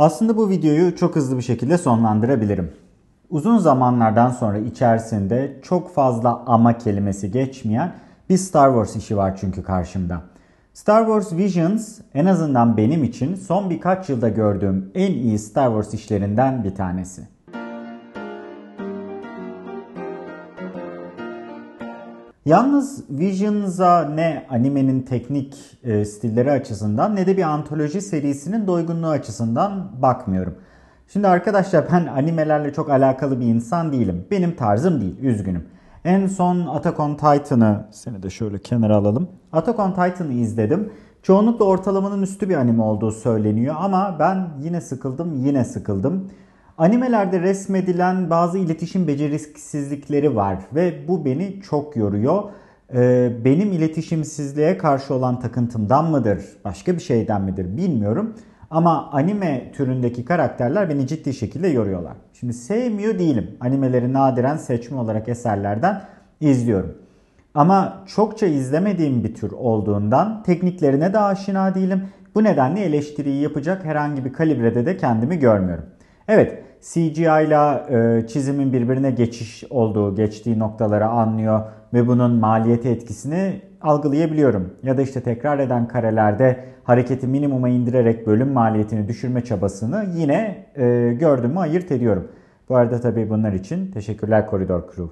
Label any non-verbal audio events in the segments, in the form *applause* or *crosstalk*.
Aslında bu videoyu çok hızlı bir şekilde sonlandırabilirim. Uzun zamanlardan sonra içerisinde çok fazla ama kelimesi geçmeyen bir Star Wars işi var çünkü karşımda. Star Wars Visions en azından benim için son birkaç yılda gördüğüm en iyi Star Wars işlerinden bir tanesi. Yalnız Vision'za ne animenin teknik e, stilleri açısından ne de bir antoloji serisinin doygunluğu açısından bakmıyorum. Şimdi arkadaşlar ben animelerle çok alakalı bir insan değilim. Benim tarzım değil, üzgünüm. En son Attack on Titan'ı, seni de şöyle kenara alalım. Attack on Titan'ı izledim. Çoğunlukla ortalamanın üstü bir anime olduğu söyleniyor ama ben yine sıkıldım, yine sıkıldım. Animelerde resmedilen bazı iletişim beceriksizlikleri var ve bu beni çok yoruyor. Ee, benim iletişimsizliğe karşı olan takıntımdan mıdır, başka bir şeyden midir bilmiyorum. Ama anime türündeki karakterler beni ciddi şekilde yoruyorlar. Şimdi sevmiyor değilim. Animeleri nadiren seçme olarak eserlerden izliyorum. Ama çokça izlemediğim bir tür olduğundan tekniklerine de aşina değilim. Bu nedenle eleştiriyi yapacak herhangi bir kalibrede de kendimi görmüyorum. Evet, CGI ile çizimin birbirine geçiş olduğu, geçtiği noktaları anlıyor ve bunun maliyeti etkisini algılayabiliyorum. Ya da işte tekrar eden karelerde hareketi minimuma indirerek bölüm maliyetini düşürme çabasını yine e, gördüm mü ayırt ediyorum. Bu arada tabii bunlar için teşekkürler Koridor Crew.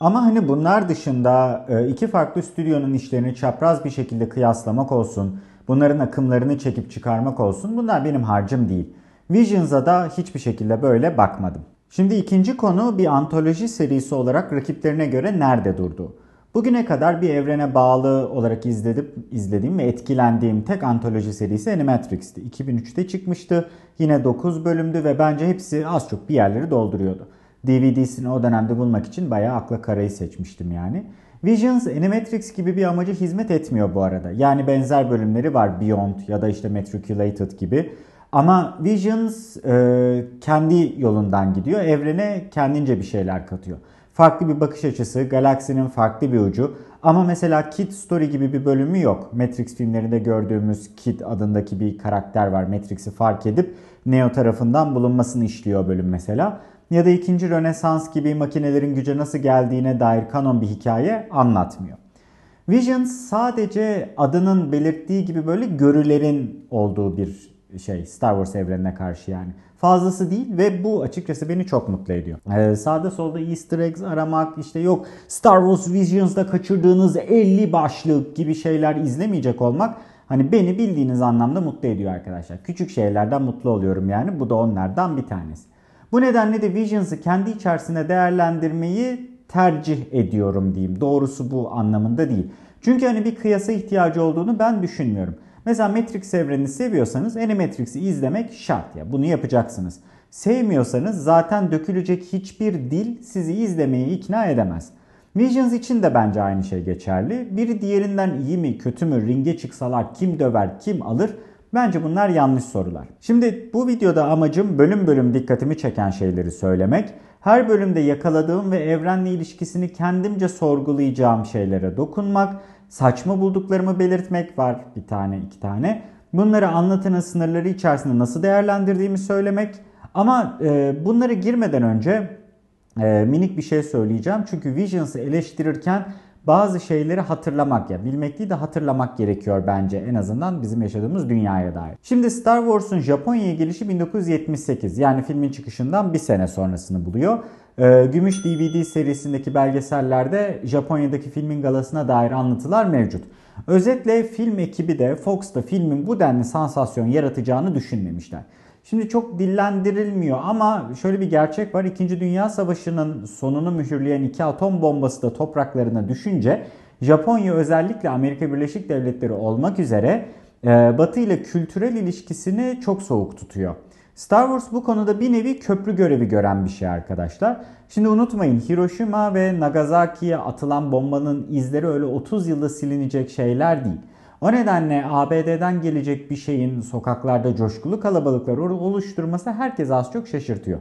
Ama hani bunlar dışında e, iki farklı stüdyonun işlerini çapraz bir şekilde kıyaslamak olsun, bunların akımlarını çekip çıkarmak olsun bunlar benim harcım değil. Visions'a da hiçbir şekilde böyle bakmadım. Şimdi ikinci konu bir antoloji serisi olarak rakiplerine göre nerede durdu? Bugüne kadar bir evrene bağlı olarak izledip, izlediğim ve etkilendiğim tek antoloji serisi Animatrix'ti. 2003'te çıkmıştı. Yine 9 bölümdü ve bence hepsi az çok bir yerleri dolduruyordu. DVD'sini o dönemde bulmak için bayağı akla karayı seçmiştim yani. Visions, Animatrix gibi bir amaca hizmet etmiyor bu arada. Yani benzer bölümleri var Beyond ya da işte Matriculated gibi. Ama Visions e, kendi yolundan gidiyor. Evrene kendince bir şeyler katıyor. Farklı bir bakış açısı, galaksinin farklı bir ucu. Ama mesela Kid Story gibi bir bölümü yok. Matrix filmlerinde gördüğümüz Kid adındaki bir karakter var. Matrix'i fark edip Neo tarafından bulunmasını işliyor bölüm mesela. Ya da ikinci Rönesans gibi makinelerin güce nasıl geldiğine dair kanon bir hikaye anlatmıyor. Visions sadece adının belirttiği gibi böyle görülerin olduğu bir şey Star Wars evrenine karşı yani. Fazlası değil ve bu açıkçası beni çok mutlu ediyor. Ee, sağda solda easter eggs aramak işte yok Star Wars Visions'da kaçırdığınız 50 başlık gibi şeyler izlemeyecek olmak Hani beni bildiğiniz anlamda mutlu ediyor arkadaşlar. Küçük şeylerden mutlu oluyorum yani. Bu da onlardan bir tanesi. Bu nedenle de Visions'ı kendi içerisinde değerlendirmeyi tercih ediyorum diyeyim. Doğrusu bu anlamında değil. Çünkü hani bir kıyasa ihtiyacı olduğunu ben düşünmüyorum. Mesela Matrix evrenini seviyorsanız Animatrix'i izlemek şart ya. Bunu yapacaksınız. Sevmiyorsanız zaten dökülecek hiçbir dil sizi izlemeye ikna edemez. Visions için de bence aynı şey geçerli. Biri diğerinden iyi mi kötü mü ringe çıksalar kim döver kim alır Bence bunlar yanlış sorular. Şimdi bu videoda amacım bölüm bölüm dikkatimi çeken şeyleri söylemek, her bölümde yakaladığım ve evrenle ilişkisini kendimce sorgulayacağım şeylere dokunmak saçma bulduklarımı belirtmek var bir tane iki tane. Bunları anlatanın sınırları içerisinde nasıl değerlendirdiğimi söylemek. Ama e, bunları girmeden önce e, minik bir şey söyleyeceğim. Çünkü Visions'ı eleştirirken bazı şeyleri hatırlamak ya bilmek değil de hatırlamak gerekiyor bence en azından bizim yaşadığımız dünyaya dair. Şimdi Star Wars'un Japonya'ya gelişi 1978 yani filmin çıkışından bir sene sonrasını buluyor. Ee, Gümüş DVD serisindeki belgesellerde Japonya'daki filmin galasına dair anlatılar mevcut. Özetle film ekibi de Fox'ta filmin bu denli sansasyon yaratacağını düşünmemişler. Şimdi çok dillendirilmiyor ama şöyle bir gerçek var. İkinci Dünya Savaşı'nın sonunu mühürleyen iki atom bombası da topraklarına düşünce Japonya özellikle Amerika Birleşik Devletleri olmak üzere e, Batı ile kültürel ilişkisini çok soğuk tutuyor. Star Wars bu konuda bir nevi köprü görevi gören bir şey arkadaşlar. Şimdi unutmayın Hiroşima ve Nagasaki'ye atılan bombanın izleri öyle 30 yılda silinecek şeyler değil. O nedenle ABD'den gelecek bir şeyin sokaklarda coşkulu kalabalıklar oluşturması herkes az çok şaşırtıyor.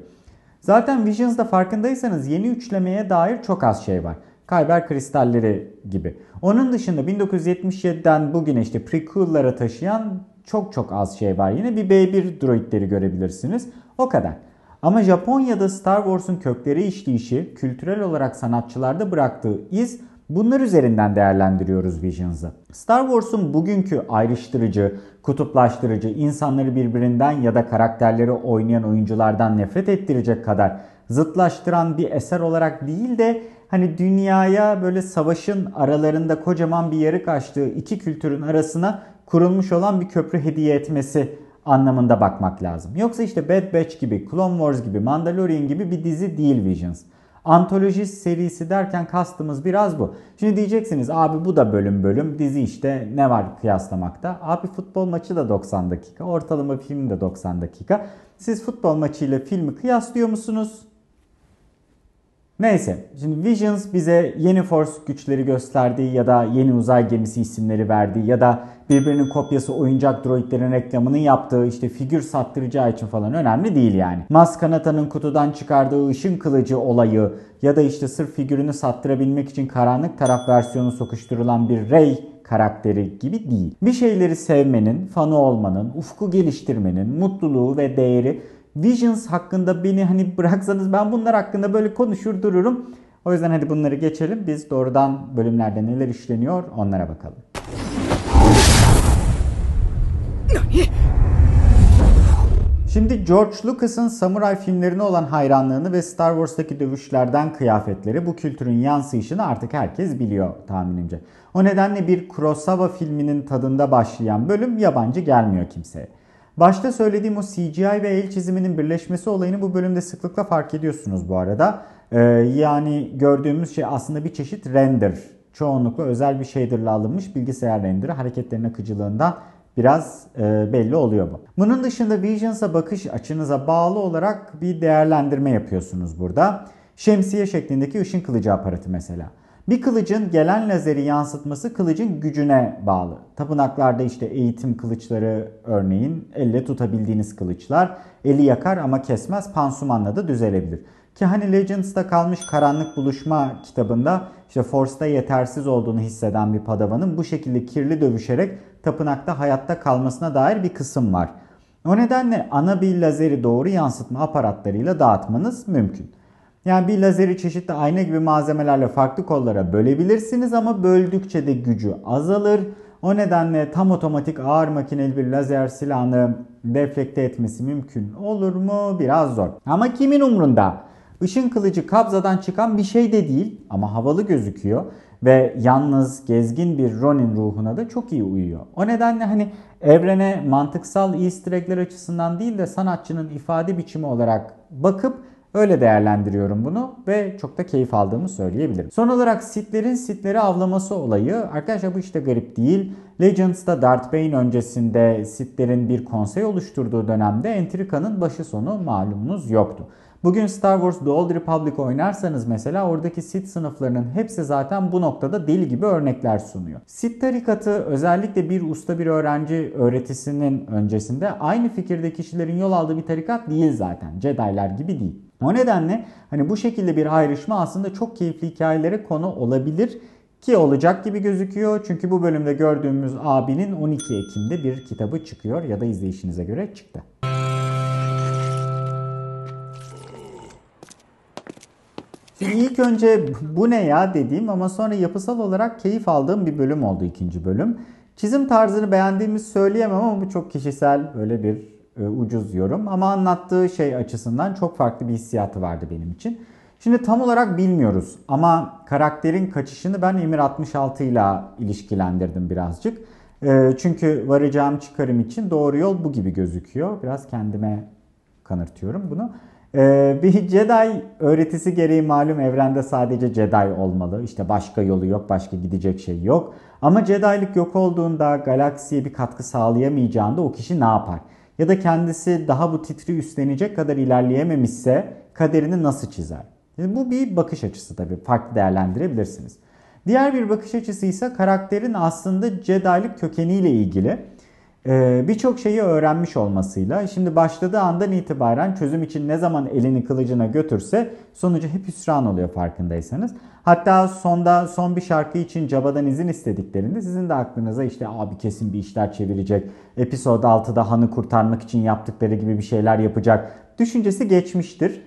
Zaten Visions'da farkındaysanız yeni üçlemeye dair çok az şey var. Kayber kristalleri gibi. Onun dışında 1977'den bugüne işte prequel'lara taşıyan çok çok az şey var. Yine bir B1 droidleri görebilirsiniz. O kadar. Ama Japonya'da Star Wars'un kökleri işleyişi, kültürel olarak sanatçılarda bıraktığı iz bunlar üzerinden değerlendiriyoruz Visions'ı. Star Wars'un bugünkü ayrıştırıcı, kutuplaştırıcı, insanları birbirinden ya da karakterleri oynayan oyunculardan nefret ettirecek kadar zıtlaştıran bir eser olarak değil de hani dünyaya böyle savaşın aralarında kocaman bir yarık açtığı iki kültürün arasına kurulmuş olan bir köprü hediye etmesi anlamında bakmak lazım. Yoksa işte Bad Batch gibi, Clone Wars gibi, Mandalorian gibi bir dizi değil Visions. Antoloji serisi derken kastımız biraz bu. Şimdi diyeceksiniz abi bu da bölüm bölüm dizi işte ne var kıyaslamakta? Abi futbol maçı da 90 dakika, ortalama film de 90 dakika. Siz futbol maçıyla filmi kıyaslıyor musunuz? Neyse şimdi Visions bize yeni Force güçleri gösterdiği ya da yeni uzay gemisi isimleri verdiği ya da birbirinin kopyası oyuncak droidlerin reklamını yaptığı işte figür sattıracağı için falan önemli değil yani. Maskanata'nın kutudan çıkardığı ışın kılıcı olayı ya da işte sırf figürünü sattırabilmek için karanlık taraf versiyonu sokuşturulan bir Rey karakteri gibi değil. Bir şeyleri sevmenin, fanı olmanın, ufku geliştirmenin, mutluluğu ve değeri Visions hakkında beni hani bıraksanız ben bunlar hakkında böyle konuşur dururum. O yüzden hadi bunları geçelim. Biz doğrudan bölümlerde neler işleniyor onlara bakalım. Şimdi George Lucas'ın samuray filmlerine olan hayranlığını ve Star Wars'taki dövüşlerden kıyafetleri bu kültürün yansıyışını artık herkes biliyor tahminimce. O nedenle bir Kurosawa filminin tadında başlayan bölüm yabancı gelmiyor kimseye. Başta söylediğim o CGI ve el çiziminin birleşmesi olayını bu bölümde sıklıkla fark ediyorsunuz bu arada. Ee, yani gördüğümüz şey aslında bir çeşit render. Çoğunlukla özel bir shader'la alınmış bilgisayar renderi hareketlerin akıcılığından biraz e, belli oluyor bu. Bunun dışında Visions'a bakış açınıza bağlı olarak bir değerlendirme yapıyorsunuz burada. Şemsiye şeklindeki ışın kılıcı aparatı mesela. Bir kılıcın gelen lazeri yansıtması kılıcın gücüne bağlı. Tapınaklarda işte eğitim kılıçları örneğin elle tutabildiğiniz kılıçlar eli yakar ama kesmez pansumanla da düzelebilir. Ki hani Legends'ta kalmış Karanlık Buluşma kitabında işte Force'da yetersiz olduğunu hisseden bir padavanın bu şekilde kirli dövüşerek tapınakta hayatta kalmasına dair bir kısım var. O nedenle ana bir lazeri doğru yansıtma aparatlarıyla dağıtmanız mümkün. Yani bir lazeri çeşitli ayna gibi malzemelerle farklı kollara bölebilirsiniz ama böldükçe de gücü azalır. O nedenle tam otomatik ağır makineli bir lazer silahını deflekte etmesi mümkün olur mu? Biraz zor. Ama kimin umrunda? Işın kılıcı kabzadan çıkan bir şey de değil ama havalı gözüküyor ve yalnız gezgin bir Ronin ruhuna da çok iyi uyuyor. O nedenle hani evrene mantıksal easter egg'ler açısından değil de sanatçının ifade biçimi olarak bakıp Öyle değerlendiriyorum bunu ve çok da keyif aldığımı söyleyebilirim. Son olarak sitlerin sitleri avlaması olayı arkadaşlar bu işte garip değil. Legends'ta Darth Bane öncesinde sitlerin bir konsey oluşturduğu dönemde Entrika'nın başı sonu malumunuz yoktu. Bugün Star Wars The Old Republic oynarsanız mesela oradaki Sith sınıflarının hepsi zaten bu noktada deli gibi örnekler sunuyor. Sith tarikatı özellikle bir usta bir öğrenci öğretisinin öncesinde aynı fikirde kişilerin yol aldığı bir tarikat değil zaten. Jedi'ler gibi değil. O nedenle hani bu şekilde bir ayrışma aslında çok keyifli hikayelere konu olabilir ki olacak gibi gözüküyor. Çünkü bu bölümde gördüğümüz abinin 12 Ekim'de bir kitabı çıkıyor ya da izleyişinize göre çıktı. Şimdi ilk önce bu ne ya dediğim ama sonra yapısal olarak keyif aldığım bir bölüm oldu ikinci bölüm. Çizim tarzını beğendiğimi söyleyemem ama bu çok kişisel öyle bir e, ucuz yorum ama anlattığı şey açısından çok farklı bir hissiyatı vardı benim için. Şimdi tam olarak bilmiyoruz ama karakterin kaçışını ben Emir 66 ile ilişkilendirdim birazcık. E, çünkü varacağım çıkarım için doğru yol bu gibi gözüküyor. Biraz kendime kanırtıyorum bunu. E, bir Jedi öğretisi gereği malum evrende sadece Jedi olmalı. İşte başka yolu yok, başka gidecek şey yok. Ama Jedi'lik yok olduğunda galaksiye bir katkı sağlayamayacağında o kişi ne yapar? ya da kendisi daha bu titri üstlenecek kadar ilerleyememişse kaderini nasıl çizer? Yani bu bir bakış açısı tabii. Farklı değerlendirebilirsiniz. Diğer bir bakış açısı ise karakterin aslında Jedi'lik kökeniyle ilgili. Ee, birçok şeyi öğrenmiş olmasıyla şimdi başladığı andan itibaren çözüm için ne zaman elini kılıcına götürse sonucu hep hüsran oluyor farkındaysanız. Hatta sonda son bir şarkı için Caba'dan izin istediklerinde sizin de aklınıza işte abi kesin bir işler çevirecek. Episod 6'da Han'ı kurtarmak için yaptıkları gibi bir şeyler yapacak. Düşüncesi geçmiştir.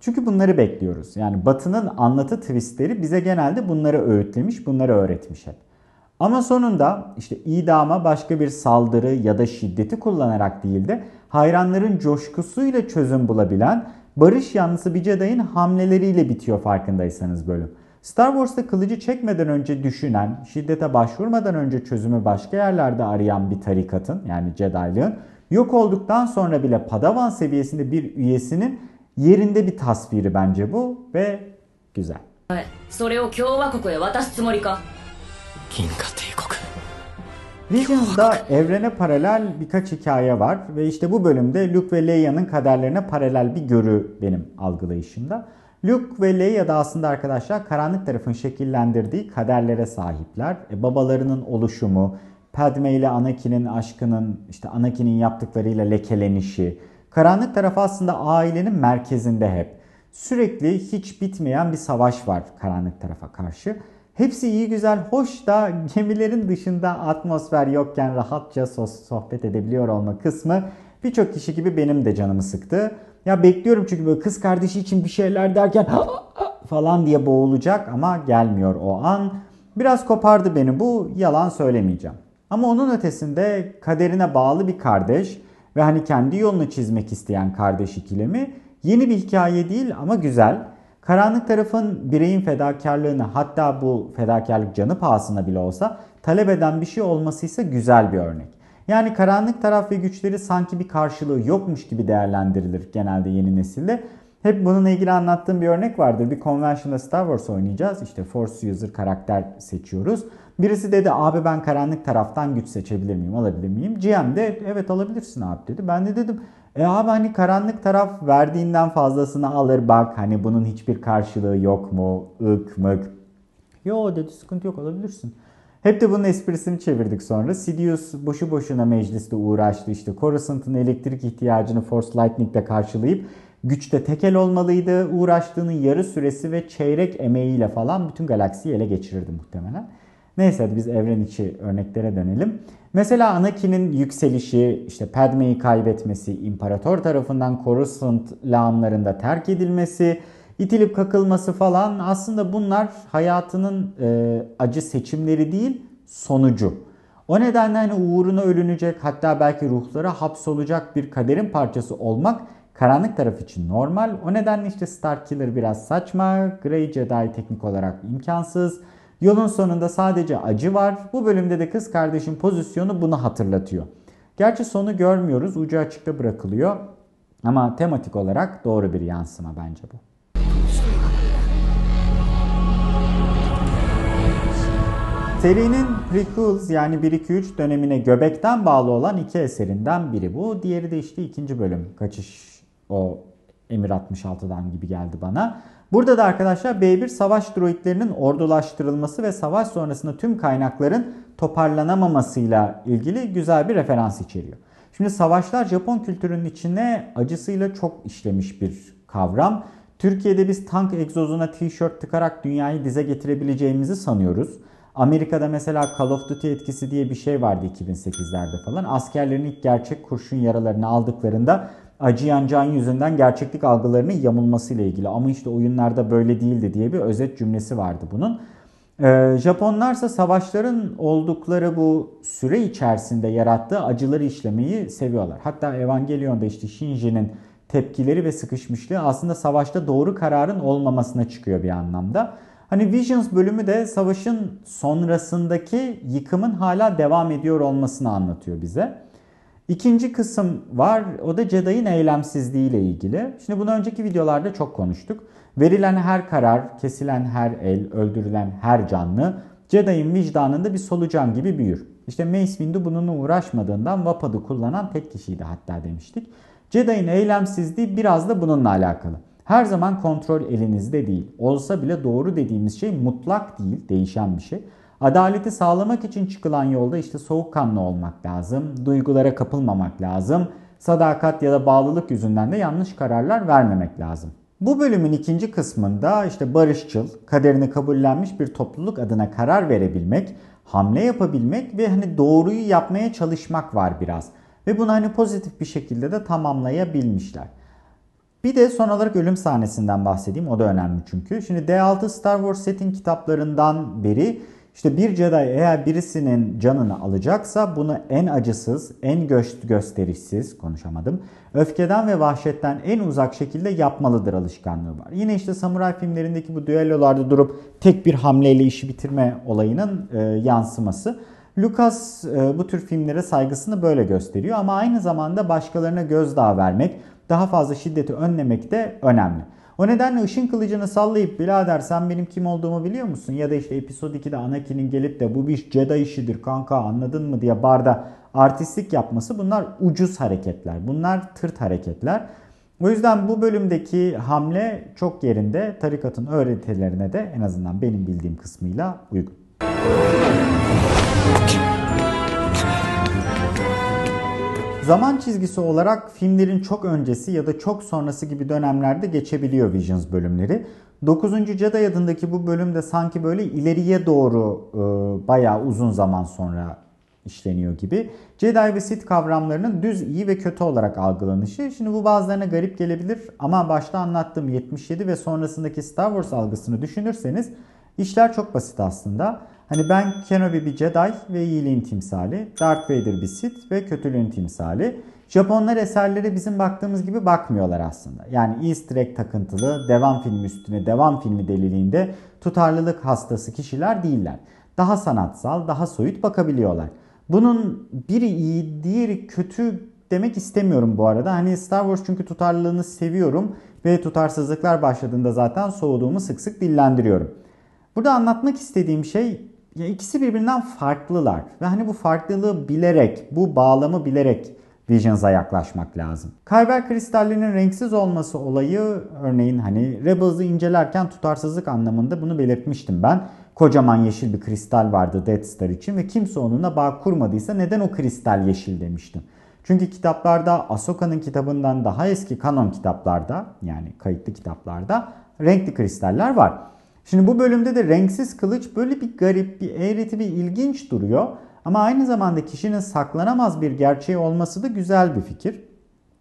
Çünkü bunları bekliyoruz. Yani Batı'nın anlatı twistleri bize genelde bunları öğütlemiş, bunları öğretmiş hep. Ama sonunda işte idama başka bir saldırı ya da şiddeti kullanarak değil de hayranların coşkusuyla çözüm bulabilen barış yanlısı bir Jedi'in hamleleriyle bitiyor farkındaysanız bölüm. Star Wars'ta kılıcı çekmeden önce düşünen, şiddete başvurmadan önce çözümü başka yerlerde arayan bir tarikatın yani Jedi'lığın yok olduktan sonra bile padavan seviyesinde bir üyesinin yerinde bir tasviri bence bu ve güzel. Ee, それを共和国へ渡すつもりか銀河帝国 Legion'da evrene paralel birkaç hikaye var ve işte bu bölümde Luke ve Leia'nın kaderlerine paralel bir görü benim algılayışımda. Luke ve Leia da aslında arkadaşlar karanlık tarafın şekillendirdiği kaderlere sahipler. E, babalarının oluşumu, Padme ile Anakin'in aşkının, işte Anakin'in yaptıklarıyla lekelenişi. Karanlık taraf aslında ailenin merkezinde hep. Sürekli hiç bitmeyen bir savaş var karanlık tarafa karşı. Hepsi iyi güzel hoş da gemilerin dışında atmosfer yokken rahatça sohbet edebiliyor olma kısmı birçok kişi gibi benim de canımı sıktı. Ya bekliyorum çünkü böyle kız kardeşi için bir şeyler derken falan diye boğulacak ama gelmiyor o an. Biraz kopardı beni bu yalan söylemeyeceğim. Ama onun ötesinde kaderine bağlı bir kardeş ve hani kendi yolunu çizmek isteyen kardeş ikilemi yeni bir hikaye değil ama güzel. Karanlık tarafın bireyin fedakarlığını hatta bu fedakarlık canı pahasına bile olsa talep eden bir şey olması ise güzel bir örnek. Yani karanlık taraf ve güçleri sanki bir karşılığı yokmuş gibi değerlendirilir genelde yeni nesilde. Hep bununla ilgili anlattığım bir örnek vardır. Bir convention'da Star Wars oynayacağız. İşte Force User karakter seçiyoruz. Birisi dedi abi ben karanlık taraftan güç seçebilir miyim, alabilir miyim? GM de evet alabilirsin abi dedi. Ben de dedim e abi hani karanlık taraf verdiğinden fazlasını alır bak hani bunun hiçbir karşılığı yok mu? Ik mık. Yo dedi sıkıntı yok alabilirsin. Hep de bunun esprisini çevirdik sonra. Sidious boşu boşuna mecliste uğraştı işte. Coruscant'ın elektrik ihtiyacını Force Lightning'de karşılayıp Güçte tekel olmalıydı. Uğraştığının yarı süresi ve çeyrek emeğiyle falan bütün galaksiyi ele geçirirdi muhtemelen. Neyse biz evren içi örneklere dönelim. Mesela Anakin'in yükselişi, işte Padme'yi kaybetmesi, imparator tarafından Coruscant lağımlarında terk edilmesi, itilip kakılması falan aslında bunlar hayatının e, acı seçimleri değil, sonucu. O nedenle hani uğruna ölünecek hatta belki ruhlara hapsolacak bir kaderin parçası olmak Karanlık taraf için normal. O nedenle işte Starkiller biraz saçma. Grey Jedi teknik olarak imkansız. Yolun sonunda sadece acı var. Bu bölümde de kız kardeşin pozisyonu bunu hatırlatıyor. Gerçi sonu görmüyoruz. Ucu açıkta bırakılıyor. Ama tematik olarak doğru bir yansıma bence bu. Serinin prequels yani 1-2-3 dönemine göbekten bağlı olan iki eserinden biri bu. Diğeri de işte ikinci bölüm kaçış o Emir 66'dan gibi geldi bana. Burada da arkadaşlar B1 savaş droidlerinin ordulaştırılması ve savaş sonrasında tüm kaynakların toparlanamamasıyla ilgili güzel bir referans içeriyor. Şimdi savaşlar Japon kültürünün içine acısıyla çok işlemiş bir kavram. Türkiye'de biz tank egzozuna tişört tıkarak dünyayı dize getirebileceğimizi sanıyoruz. Amerika'da mesela Call of Duty etkisi diye bir şey vardı 2008'lerde falan. Askerlerin ilk gerçek kurşun yaralarını aldıklarında acıyan can yüzünden gerçeklik algılarının ile ilgili. Ama işte oyunlarda böyle değildi diye bir özet cümlesi vardı bunun. Ee, Japonlarsa savaşların oldukları bu süre içerisinde yarattığı acıları işlemeyi seviyorlar. Hatta Evangelion'da işte Shinji'nin tepkileri ve sıkışmışlığı aslında savaşta doğru kararın olmamasına çıkıyor bir anlamda. Hani Visions bölümü de savaşın sonrasındaki yıkımın hala devam ediyor olmasını anlatıyor bize. İkinci kısım var. O da Jedi'in eylemsizliği ile ilgili. Şimdi bunu önceki videolarda çok konuştuk. Verilen her karar, kesilen her el, öldürülen her canlı Jedi'in vicdanında bir solucan gibi büyür. İşte Mace Windu bununla uğraşmadığından Vapad'ı kullanan tek kişiydi hatta demiştik. Jedi'in eylemsizliği biraz da bununla alakalı. Her zaman kontrol elinizde değil. Olsa bile doğru dediğimiz şey mutlak değil, değişen bir şey. Adaleti sağlamak için çıkılan yolda işte soğukkanlı olmak lazım, duygulara kapılmamak lazım, sadakat ya da bağlılık yüzünden de yanlış kararlar vermemek lazım. Bu bölümün ikinci kısmında işte barışçıl, kaderini kabullenmiş bir topluluk adına karar verebilmek, hamle yapabilmek ve hani doğruyu yapmaya çalışmak var biraz. Ve bunu hani pozitif bir şekilde de tamamlayabilmişler. Bir de son olarak ölüm sahnesinden bahsedeyim. O da önemli çünkü. Şimdi D6 Star Wars setin kitaplarından beri işte bir Jedi eğer birisinin canını alacaksa bunu en acısız, en gösterişsiz, konuşamadım, öfkeden ve vahşetten en uzak şekilde yapmalıdır alışkanlığı var. Yine işte samuray filmlerindeki bu düellolarda durup tek bir hamleyle işi bitirme olayının e, yansıması. Lucas e, bu tür filmlere saygısını böyle gösteriyor ama aynı zamanda başkalarına gözdağı vermek, daha fazla şiddeti önlemek de önemli. O nedenle ışın kılıcını sallayıp birader sen benim kim olduğumu biliyor musun? Ya da işte episod 2'de Anakin'in gelip de bu bir Jedi işidir kanka anladın mı diye barda artistlik yapması bunlar ucuz hareketler. Bunlar tırt hareketler. O yüzden bu bölümdeki hamle çok yerinde tarikatın öğretilerine de en azından benim bildiğim kısmıyla uygun. Zaman çizgisi olarak filmlerin çok öncesi ya da çok sonrası gibi dönemlerde geçebiliyor Visions bölümleri. 9. Jedi adındaki bu bölümde sanki böyle ileriye doğru e, bayağı uzun zaman sonra işleniyor gibi. Jedi ve Sith kavramlarının düz iyi ve kötü olarak algılanışı. Şimdi bu bazılarına garip gelebilir ama başta anlattığım 77 ve sonrasındaki Star Wars algısını düşünürseniz İşler çok basit aslında. Hani ben Kenobi bir Jedi ve iyiliğin timsali, Darth Vader bir Sith ve kötülüğün timsali. Japonlar eserlere bizim baktığımız gibi bakmıyorlar aslında. Yani Easter egg takıntılı, devam filmi üstüne devam filmi deliliğinde tutarlılık hastası kişiler değiller. Daha sanatsal, daha soyut bakabiliyorlar. Bunun biri iyi, diğeri kötü demek istemiyorum bu arada. Hani Star Wars çünkü tutarlılığını seviyorum ve tutarsızlıklar başladığında zaten soğuduğumu sık sık dillendiriyorum. Burada anlatmak istediğim şey ya ikisi birbirinden farklılar ve hani bu farklılığı bilerek, bu bağlamı bilerek Visions'a yaklaşmak lazım. Kyber kristallerinin renksiz olması olayı örneğin hani Rebels'ı incelerken tutarsızlık anlamında bunu belirtmiştim ben. Kocaman yeşil bir kristal vardı Death Star için ve kimse onunla bağ kurmadıysa neden o kristal yeşil demiştim. Çünkü kitaplarda Ahsoka'nın kitabından daha eski kanon kitaplarda yani kayıtlı kitaplarda renkli kristaller var. Şimdi bu bölümde de renksiz kılıç böyle bir garip, bir eğreti, bir ilginç duruyor. Ama aynı zamanda kişinin saklanamaz bir gerçeği olması da güzel bir fikir.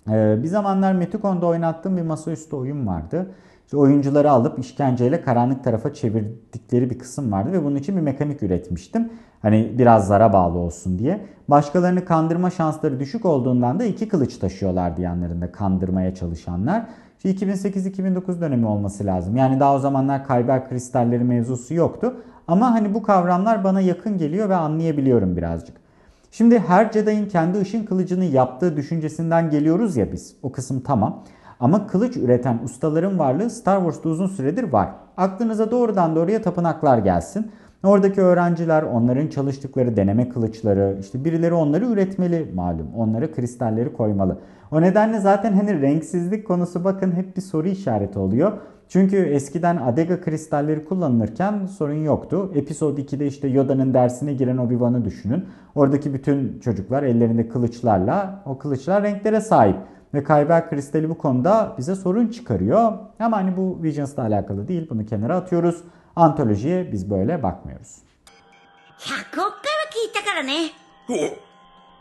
Ee, bir zamanlar Metukon'da oynattığım bir masaüstü oyun vardı. İşte oyuncuları alıp işkenceyle karanlık tarafa çevirdikleri bir kısım vardı ve bunun için bir mekanik üretmiştim. Hani biraz zara bağlı olsun diye. Başkalarını kandırma şansları düşük olduğundan da iki kılıç taşıyorlardı yanlarında kandırmaya çalışanlar. 2008-2009 dönemi olması lazım. Yani daha o zamanlar kalber kristalleri mevzusu yoktu. Ama hani bu kavramlar bana yakın geliyor ve anlayabiliyorum birazcık. Şimdi her Jedi'in kendi ışın kılıcını yaptığı düşüncesinden geliyoruz ya biz. O kısım tamam. Ama kılıç üreten ustaların varlığı Star Wars'ta uzun süredir var. Aklınıza doğrudan doğruya tapınaklar gelsin. Oradaki öğrenciler onların çalıştıkları deneme kılıçları işte birileri onları üretmeli malum. Onlara kristalleri koymalı. O nedenle zaten hani renksizlik konusu bakın hep bir soru işareti oluyor. Çünkü eskiden Adega kristalleri kullanılırken sorun yoktu. Episod 2'de işte Yoda'nın dersine giren Obi-Wan'ı düşünün. Oradaki bütün çocuklar ellerinde kılıçlarla o kılıçlar renklere sahip. Ve Kyber kristali bu konuda bize sorun çıkarıyor. Ama hani bu Visions'la alakalı değil bunu kenara atıyoruz. Antolojiye biz böyle bakmıyoruz. 100億から聞いたからね。お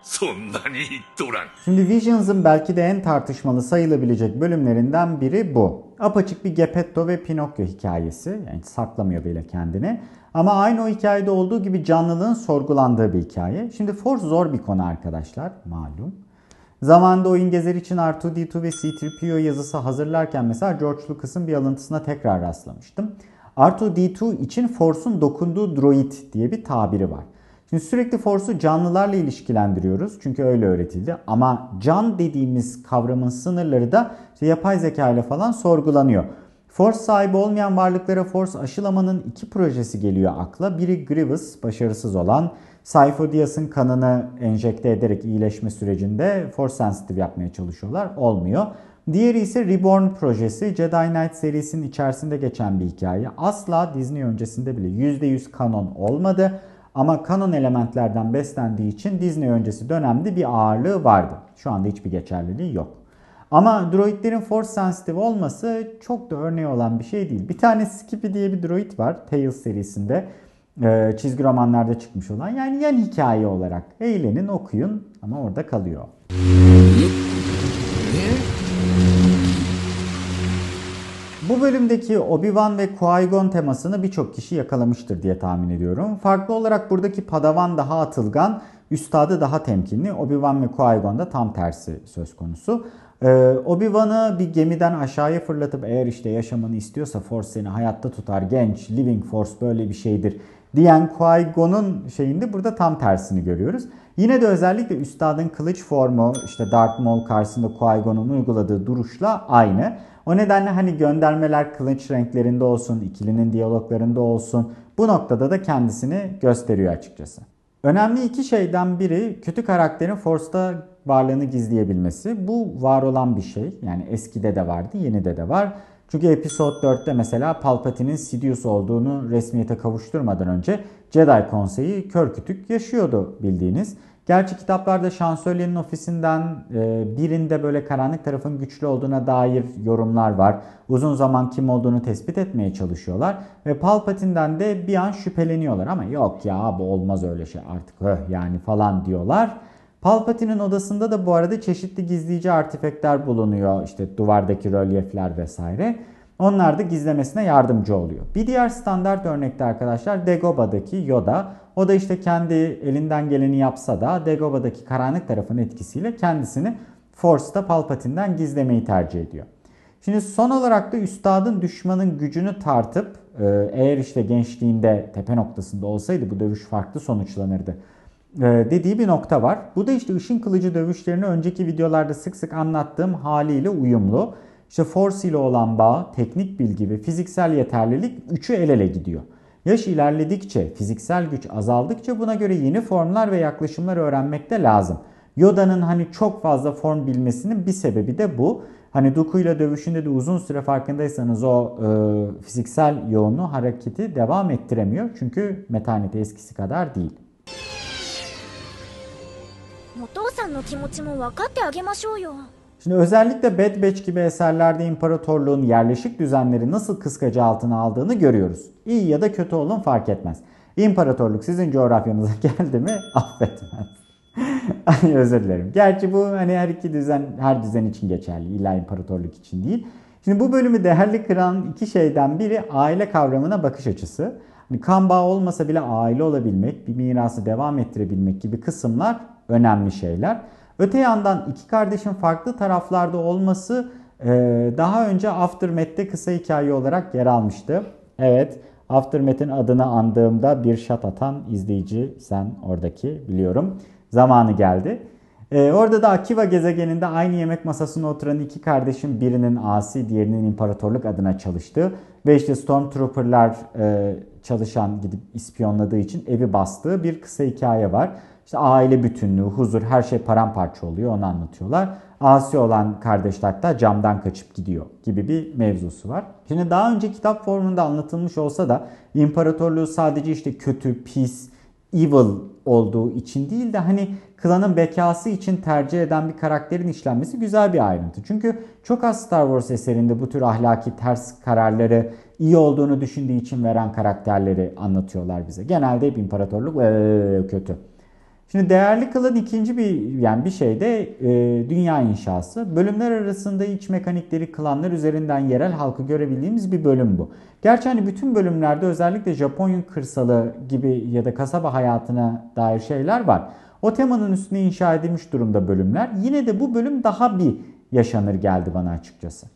そんなに言っとらん。Şimdi Visions'ın belki de en tartışmalı sayılabilecek bölümlerinden biri bu. Apaçık bir Geppetto ve Pinokyo hikayesi. Yani saklamıyor bile kendini. Ama aynı o hikayede olduğu gibi canlılığın sorgulandığı bir hikaye. Şimdi Force zor bir konu arkadaşlar malum. Zamanında oyun gezer için R2-D2 ve C-3PO yazısı hazırlarken mesela George Lucas'ın bir alıntısına tekrar rastlamıştım. R2-D2 için Force'un dokunduğu droid diye bir tabiri var. Şimdi sürekli Force'u canlılarla ilişkilendiriyoruz. Çünkü öyle öğretildi. Ama can dediğimiz kavramın sınırları da işte yapay zeka ile falan sorgulanıyor. Force sahibi olmayan varlıklara Force aşılamanın iki projesi geliyor akla. Biri Grievous, başarısız olan. Saifo Dias'ın kanını enjekte ederek iyileşme sürecinde Force sensitive yapmaya çalışıyorlar. Olmuyor. Diğeri ise Reborn projesi. Jedi Knight serisinin içerisinde geçen bir hikaye. Asla Disney öncesinde bile %100 kanon olmadı. Ama kanon elementlerden beslendiği için Disney öncesi dönemde bir ağırlığı vardı. Şu anda hiçbir geçerliliği yok. Ama droidlerin force sensitive olması çok da örneği olan bir şey değil. Bir tane Skippy diye bir droid var Tales serisinde. Ee, çizgi romanlarda çıkmış olan. Yani yan hikaye olarak eğlenin okuyun ama orada kalıyor. Bu bölümdeki Obi-Wan ve Qui-Gon temasını birçok kişi yakalamıştır diye tahmin ediyorum. Farklı olarak buradaki Padawan daha atılgan, üstadı daha temkinli. Obi-Wan ve Qui-Gon da tam tersi söz konusu. Ee, Obi-Wan'ı bir gemiden aşağıya fırlatıp eğer işte yaşamanı istiyorsa Force seni hayatta tutar genç, living force böyle bir şeydir diyen Qui-Gon'un şeyinde burada tam tersini görüyoruz. Yine de özellikle üstadın kılıç formu işte Darth Maul karşısında Qui-Gon'un uyguladığı duruşla aynı. O nedenle hani göndermeler kılıç renklerinde olsun, ikilinin diyaloglarında olsun bu noktada da kendisini gösteriyor açıkçası. Önemli iki şeyden biri kötü karakterin Force'da varlığını gizleyebilmesi. Bu var olan bir şey. Yani eskide de vardı, yenide de var. Çünkü Episode 4'te mesela Palpatine'in Sidious olduğunu resmiyete kavuşturmadan önce Jedi Konseyi kör kütük yaşıyordu bildiğiniz. Gerçi kitaplarda şansölyenin ofisinden e, birinde böyle karanlık tarafın güçlü olduğuna dair yorumlar var. Uzun zaman kim olduğunu tespit etmeye çalışıyorlar. Ve Palpatine'den de bir an şüpheleniyorlar ama yok ya bu olmaz öyle şey artık öh yani falan diyorlar. Palpatine'in odasında da bu arada çeşitli gizleyici artifekler bulunuyor. İşte duvardaki rölyefler vesaire. Onlar da gizlemesine yardımcı oluyor. Bir diğer standart örnekte arkadaşlar Degoba'daki Yoda. O da işte kendi elinden geleni yapsa da Degoba'daki karanlık tarafın etkisiyle kendisini Force'da Palpatine'den gizlemeyi tercih ediyor. Şimdi son olarak da üstadın düşmanın gücünü tartıp e, eğer işte gençliğinde tepe noktasında olsaydı bu dövüş farklı sonuçlanırdı e, dediği bir nokta var. Bu da işte ışın kılıcı dövüşlerini önceki videolarda sık sık anlattığım haliyle uyumlu. İşte force ile olan bağ, teknik bilgi ve fiziksel yeterlilik üçü el ele gidiyor. Yaş ilerledikçe, fiziksel güç azaldıkça buna göre yeni formlar ve yaklaşımlar öğrenmek de lazım. Yoda'nın hani çok fazla form bilmesinin bir sebebi de bu. Hani Dooku ile dövüşünde de uzun süre farkındaysanız o e, fiziksel yoğunluğu hareketi devam ettiremiyor. Çünkü metanite eskisi kadar değil. お父さんの気持ちも分かってあげましょうよ。Şimdi özellikle Bad Batch gibi eserlerde imparatorluğun yerleşik düzenleri nasıl kıskacı altına aldığını görüyoruz. İyi ya da kötü olun fark etmez. İmparatorluk sizin coğrafyanıza *laughs* geldi mi affetmez. hani *laughs* özür dilerim. Gerçi bu hani her iki düzen her düzen için geçerli. İlla imparatorluk için değil. Şimdi bu bölümü değerli kıran iki şeyden biri aile kavramına bakış açısı. Hani kan bağı olmasa bile aile olabilmek, bir mirası devam ettirebilmek gibi kısımlar önemli şeyler. Öte yandan iki kardeşin farklı taraflarda olması e, daha önce Aftermath'te kısa hikaye olarak yer almıştı. Evet, Aftermath'in adını andığımda bir şat atan izleyici sen oradaki biliyorum. Zamanı geldi. Ee, orada da Akiva gezegeninde aynı yemek masasına oturan iki kardeşin birinin asi diğerinin imparatorluk adına çalıştığı ve işte Stormtrooper'lar e, çalışan gidip ispiyonladığı için evi bastığı bir kısa hikaye var. İşte aile bütünlüğü, huzur her şey paramparça oluyor onu anlatıyorlar. Asi olan kardeş hatta camdan kaçıp gidiyor gibi bir mevzusu var. Şimdi daha önce kitap formunda anlatılmış olsa da imparatorluğu sadece işte kötü, pis, evil olduğu için değil de hani klanın bekası için tercih eden bir karakterin işlenmesi güzel bir ayrıntı. Çünkü çok az Star Wars eserinde bu tür ahlaki ters kararları iyi olduğunu düşündüğü için veren karakterleri anlatıyorlar bize. Genelde hep imparatorluk ee, kötü Şimdi değerli kılan ikinci bir yani bir şey de e, dünya inşası. Bölümler arasında iç mekanikleri klanlar üzerinden yerel halkı görebildiğimiz bir bölüm bu. Gerçi hani bütün bölümlerde özellikle Japonya kırsalı gibi ya da kasaba hayatına dair şeyler var. O temanın üstüne inşa edilmiş durumda bölümler. Yine de bu bölüm daha bir yaşanır geldi bana açıkçası.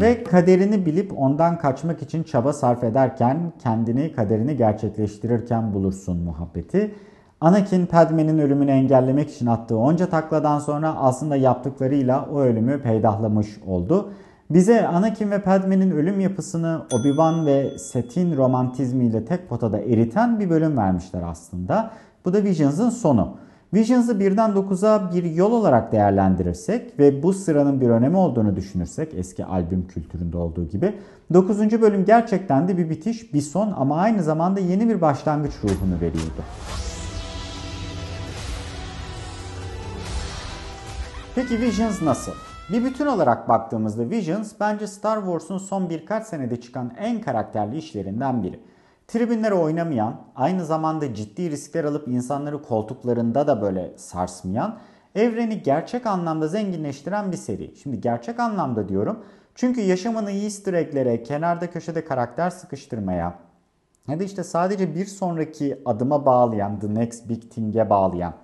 Ve kaderini bilip ondan kaçmak için çaba sarf ederken, kendini kaderini gerçekleştirirken bulursun muhabbeti. Anakin Padme'nin ölümünü engellemek için attığı onca takladan sonra aslında yaptıklarıyla o ölümü peydahlamış oldu. Bize Anakin ve Padme'nin ölüm yapısını Obi-Wan ve Set'in romantizmiyle tek potada eriten bir bölüm vermişler aslında. Bu da Visions'ın sonu. Visions'ı birden 9'a bir yol olarak değerlendirirsek ve bu sıranın bir önemi olduğunu düşünürsek eski albüm kültüründe olduğu gibi 9. bölüm gerçekten de bir bitiş, bir son ama aynı zamanda yeni bir başlangıç ruhunu veriyordu. Peki Visions nasıl? Bir bütün olarak baktığımızda Visions bence Star Wars'un son birkaç senede çıkan en karakterli işlerinden biri. Tribünlere oynamayan, aynı zamanda ciddi riskler alıp insanları koltuklarında da böyle sarsmayan, evreni gerçek anlamda zenginleştiren bir seri. Şimdi gerçek anlamda diyorum. Çünkü yaşamını easter egg'lere, kenarda köşede karakter sıkıştırmaya ya da işte sadece bir sonraki adıma bağlayan, the next big thing'e bağlayan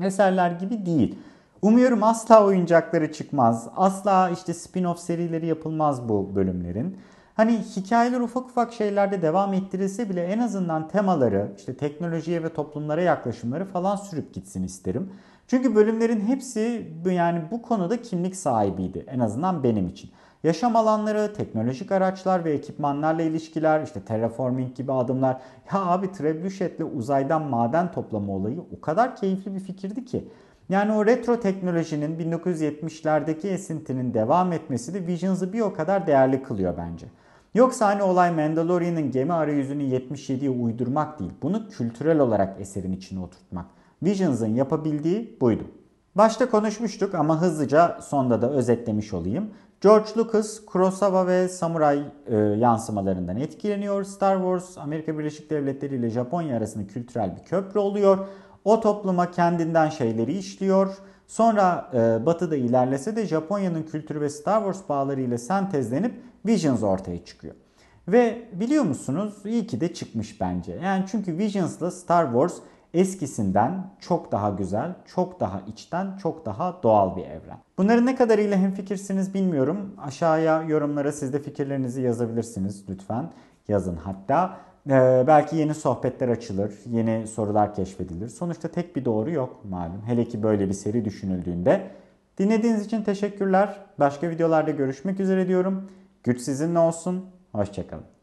eserler gibi değil. Umuyorum asla oyuncakları çıkmaz. Asla işte spin-off serileri yapılmaz bu bölümlerin. Hani hikayeler ufak ufak şeylerde devam ettirilse bile en azından temaları, işte teknolojiye ve toplumlara yaklaşımları falan sürüp gitsin isterim. Çünkü bölümlerin hepsi yani bu konuda kimlik sahibiydi en azından benim için. Yaşam alanları, teknolojik araçlar ve ekipmanlarla ilişkiler, işte terraforming gibi adımlar. Ya abi Trebuchet'le uzaydan maden toplama olayı o kadar keyifli bir fikirdi ki. Yani o retro teknolojinin 1970'lerdeki esintinin devam etmesi de Visions'ı bir o kadar değerli kılıyor bence. Yoksa hani olay Mandalorian'ın gemi arayüzünü 77'ye uydurmak değil. Bunu kültürel olarak eserin içine oturtmak. Visions'ın yapabildiği buydu. Başta konuşmuştuk ama hızlıca sonda da özetlemiş olayım. George Lucas, Kurosawa ve samuray e, yansımalarından etkileniyor. Star Wars, Amerika Birleşik Devletleri ile Japonya arasında kültürel bir köprü oluyor. O topluma kendinden şeyleri işliyor. Sonra e, batıda ilerlese de Japonya'nın kültürü ve Star Wars bağları ile sentezlenip Visions ortaya çıkıyor. Ve biliyor musunuz iyi ki de çıkmış bence. Yani çünkü Visions'la Star Wars eskisinden çok daha güzel, çok daha içten, çok daha doğal bir evren. Bunları ne kadarıyla hemfikirsiniz bilmiyorum. Aşağıya yorumlara siz de fikirlerinizi yazabilirsiniz lütfen. Yazın hatta. Ee, belki yeni sohbetler açılır, yeni sorular keşfedilir. Sonuçta tek bir doğru yok malum. Hele ki böyle bir seri düşünüldüğünde. Dinlediğiniz için teşekkürler. Başka videolarda görüşmek üzere diyorum. Güç sizinle olsun. Hoşçakalın.